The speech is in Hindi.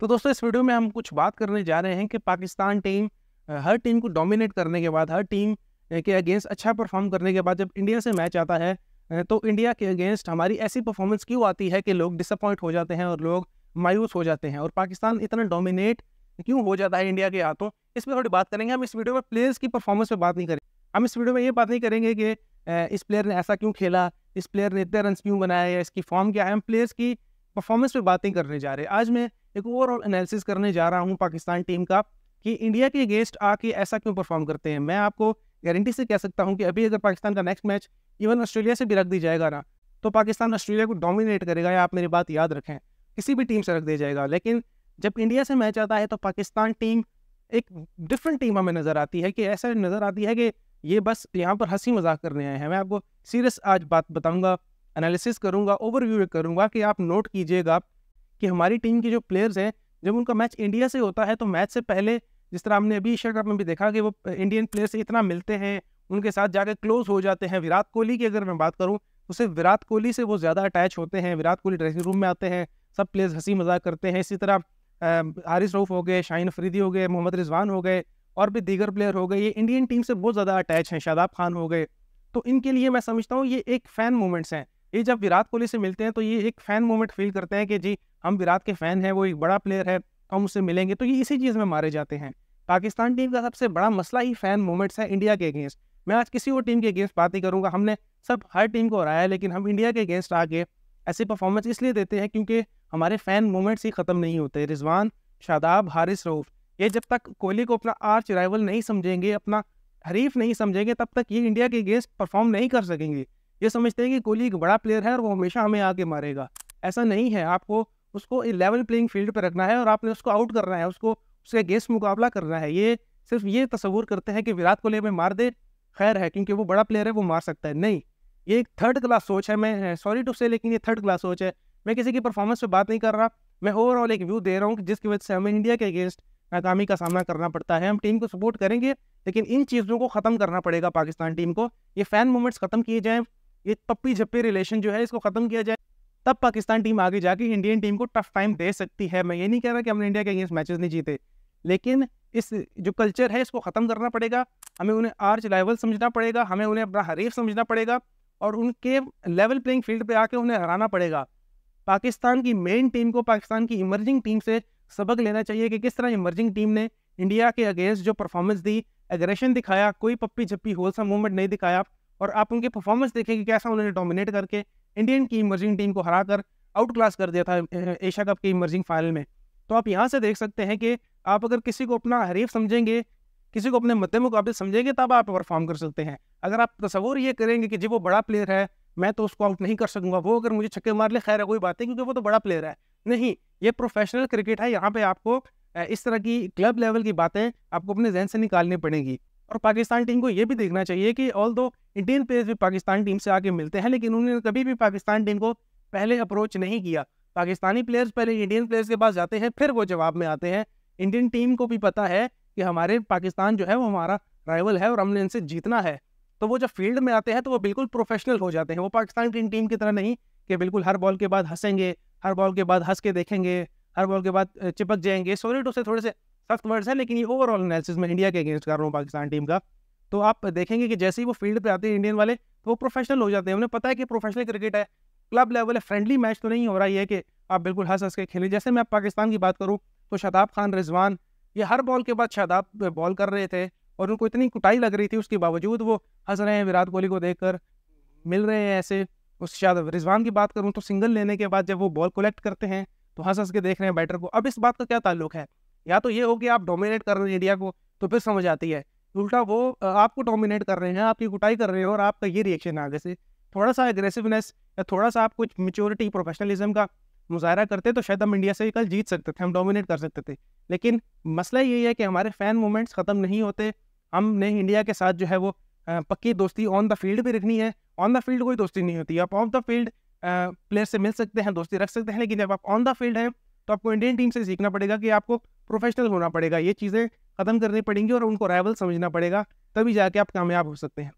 तो दोस्तों इस वीडियो में हम कुछ बात करने जा रहे हैं कि पाकिस्तान टीम हर टीम को डोमिनेट करने के बाद हर टीम के अगेंस्ट अच्छा परफॉर्म करने के बाद जब इंडिया से मैच आता है तो इंडिया के अगेंस्ट हमारी ऐसी परफॉर्मेंस क्यों आती है कि लोग डिसअपॉइंट हो जाते हैं और लोग मायूस हो जाते हैं और पाकिस्तान इतना डोमिनेट क्यों हो जाता है इंडिया के हाथों इस पर थोड़ी बात करेंगे हम इस वीडियो में प्लेयर्स की परफॉर्मेंस पर बात नहीं करेंगे हम इस वीडियो में ये बात नहीं करेंगे कि इस प्लेयर ने ऐसा क्यों खेला इस प्लेयर ने इतने रन क्यों बनाए या इसकी फॉर्म क्या है हम प्लेयर्स की परफॉर्मेंस पे बातें करने जा रहे हैं आज मैं एक ओवरऑल एनालिसिस करने जा रहा हूँ पाकिस्तान टीम का कि इंडिया के अगेंस्ट आके ऐसा क्यों परफॉर्म करते हैं मैं आपको गारंटी से कह सकता हूँ कि अभी अगर पाकिस्तान का नेक्स्ट मैच इवन ऑस्ट्रेलिया से भी रख दी जाएगा ना तो पाकिस्तान ऑस्ट्रेलिया को डोमिनेट करेगा या आप मेरी बात याद रखें किसी भी टीम से रख दिया जाएगा लेकिन जब इंडिया से मैच आता है तो पाकिस्तान टीम एक डिफरेंट टीम हमें नज़र आती है कि ऐसा नज़र आती है कि ये बस यहाँ पर हंसी मजाक करने आए हैं मैं आपको सीरियस आज बात बताऊंगा एनालिसिस करूंगा ओवरव्यू करूंगा कि आप नोट कीजिएगा कि हमारी टीम के जो प्लेयर्स हैं जब उनका मैच इंडिया से होता है तो मैच से पहले जिस तरह हमने अभी एशिया कप में भी देखा कि वो इंडियन प्लेयर से इतना मिलते हैं उनके साथ जाकर क्लोज हो जाते हैं विराट कोहली की अगर मैं बात करूँ तो सिर्फ विराट कोहली से वो ज़्यादा अटैच होते हैं विराट कोहली ड्रेसिंग रूम में आते हैं सब प्लेयर्स हंसी मजाक करते हैं इसी तरह हारिस रऊफ हो गए शाहिन अफरीदी हो गए मोहम्मद रिजवान हो गए और भी दीगर प्लेयर हो गए ये इंडियन टीम से बहुत ज़्यादा अटैच हैं शादाब खान हो गए तो इनके लिए मैं समझता हूँ ये एक फ़ैन मोमेंट्स हैं ये जब विराट कोहली से मिलते हैं तो ये एक फ़ैन मोमेंट फील करते हैं कि जी हम विराट के फ़ैन हैं वो एक बड़ा प्लेयर है हम उससे मिलेंगे तो ये इसी चीज़ में मारे जाते हैं पाकिस्तान टीम का सबसे बड़ा मसला ही फ़ैन मोमेंट्स है इंडिया के अगेंस्ट मैं आज किसी और टीम के अगेंस्ट बात नहीं करूँगा हमने सब हर टीम को हराया लेकिन हम इंडिया के अगेंस्ट आके ऐसी परफॉर्मेंस इसलिए देते हैं क्योंकि हमारे फ़ैन मोमेंट्स ही ख़त्म नहीं होते रिजवान शादाब हारिस रऊफ़ ये जब तक कोहली को अपना आर्च राइवल नहीं समझेंगे अपना हरीफ नहीं समझेंगे तब तक ये इंडिया के अगेंस्ट परफॉर्म नहीं कर सकेंगे ये समझते हैं कि कोहली एक बड़ा प्लेयर है और वो हमेशा हमें आके मारेगा ऐसा नहीं है आपको उसको लेवल प्लेइंग फील्ड पर रखना है और आपने उसको आउट करना है उसको उसके अगेंस्ट मुकाबला करना है ये सिर्फ ये तस्वूर करते हैं कि विराट कोहली हमें मार दे खैर है क्योंकि वो बड़ा प्लेयर है वो मार सकता है नहीं ये एक थर्ड क्लास सोच है मैं सॉरी टू से लेकिन ये थर्ड क्लास सोच है मैं किसी की परफॉर्मेंस पर बात नहीं कर रहा मैं ओवरऑल एक व्यू दे रहा हूँ जिसकी वजह से हमें इंडिया के अगेंस्ट नाकामी का सामना करना पड़ता है हम टीम को सपोर्ट करेंगे लेकिन इन चीज़ों को ख़त्म करना पड़ेगा पाकिस्तान टीम को ये फ़ैन मोमेंट्स ख़त्म किए जाएँ ये पप्पी झप्पी रिलेशन जो है इसको खत्म किया जाए तब पाकिस्तान टीम आगे जाके इंडियन टीम को टफ टाइम दे सकती है मैं ये नहीं कह रहा कि हमने इंडिया के अगेंस्ट मैचेस नहीं जीते लेकिन इस जो कल्चर है इसको ख़त्म करना पड़ेगा हमें उन्हें आर्च लेवल समझना पड़ेगा हमें उन्हें अपना हरीफ समझना पड़ेगा और उनके लेवल प्लेइंग फील्ड पर आके उन्हें हराना पड़ेगा पाकिस्तान की मेन टीम को पाकिस्तान की इमर्जिंग टीम से सबक लेना चाहिए कि किस तरह इमर्जिंग टीम ने इंडिया के अगेंस्ट जो परफॉर्मेंस दी एग्रेशन दिखाया कोई पप्पी झप्पी होलसम मूवमेंट नहीं दिखाया और आप उनकी परफॉर्मेंस देखेंगे कैसा उन्होंने डोमिनेट करके इंडियन की इमर्जिंग टीम को हरा कर आउट क्लास कर दिया था एशिया कप के इमर्जिंग फाइनल में तो आप यहाँ से देख सकते हैं कि आप अगर किसी को अपना हरीफ समझेंगे किसी को अपने मद्दे मुकाबले समझेंगे तब आप परफॉर्म कर सकते हैं अगर आप तस्वूर ये करेंगे कि जी वो बड़ा प्लेयर है मैं तो उसको आउट नहीं कर सकूंगा वो अगर मुझे छक्के मार ले खैर है कोई बात नहीं क्योंकि वो तो बड़ा प्लेयर है नहीं ये प्रोफेशनल क्रिकेट है यहाँ पे आपको इस तरह की क्लब लेवल की बातें आपको अपने जहन से निकालनी पड़ेगी और पाकिस्तान टीम को ये भी देखना चाहिए कि ऑल दो इंडियन प्लेयर्स भी पाकिस्तान टीम से आके मिलते हैं लेकिन उन्होंने कभी भी पाकिस्तान टीम को पहले अप्रोच नहीं किया पाकिस्तानी प्लेयर्स पहले इंडियन प्लेयर्स के पास जाते हैं फिर वो जवाब में आते हैं इंडियन टीम को भी पता है कि हमारे पाकिस्तान जो है वो हमारा राइवल है और हमने इनसे जीतना है तो वो जब फील्ड में आते हैं तो वो बिल्कुल प्रोफेशनल हो जाते हैं वो पाकिस्तान की टीम की तरह नहीं कि बिल्कुल हर बॉल के बाद हंसेंगे हर बॉल के बाद हंस के देखेंगे हर बॉल के बाद चिपक जाएंगे सॉरी तो से थोड़े से सख्त वर्ड्स है लेकिन ये ओवरऑल एनालिसिस में इंडिया के अगेंस्ट कर रहा हूँ पाकिस्तान टीम का तो आप देखेंगे कि जैसे ही वो फील्ड पे आते हैं इंडियन वाले तो वो प्रोफेशनल हो जाते हैं उन्हें पता है कि प्रोफेशनल क्रिकेट है क्लब लेवल है फ्रेंडली मैच तो नहीं हो रहा है कि आप बिल्कुल हंस हंस के खेलें जैसे मैं पाकिस्तान की बात करूँ तो शताब खान रिजवान ये हर बॉल के बाद शादाब बॉल कर रहे थे और उनको इतनी कुटाई लग रही थी उसके बावजूद वो हंस रहे हैं विराट कोहली को देख मिल रहे हैं ऐसे उस शायद रिजवान की बात करूँ तो सिंगल लेने के बाद जब वो बॉल कलेक्ट करते हैं तो हंस हंस के देख रहे हैं बैटर को अब इस बात का क्या ताल्लुक है या तो ये हो कि आप डोमिनेट कर रहे हैं इंडिया को तो फिर समझ आती है उल्टा वो आपको डोमिनेट कर रहे हैं आपकी कुटाई कर रहे हैं और आपका ये रिएक्शन आगे से थोड़ा सा एग्रेसिवनेस या थोड़ा सा आप कुछ मेच्योरिटी प्रोफेशनलिज्म का मुजाहरा करते तो शायद हम इंडिया से कल जीत सकते थे हम डोमिनेट कर सकते थे लेकिन मसला यही है कि हमारे फ़ैन मूवमेंट्स ख़त्म नहीं होते हमने इंडिया के साथ जो है वो पक्की दोस्ती ऑन द फील्ड भी रखनी है ऑन द फील्ड कोई दोस्ती नहीं होती आप ऑफ द फील्ड प्लेयर से मिल सकते हैं दोस्ती रख सकते हैं लेकिन जब आप ऑन द फील्ड हैं तो आपको इंडियन टीम से सीखना पड़ेगा कि आपको प्रोफेशनल होना पड़ेगा ये चीज़ें ख़त्म करनी पड़ेंगी और उनको राइवल समझना पड़ेगा तभी जाके आप कामयाब हो सकते हैं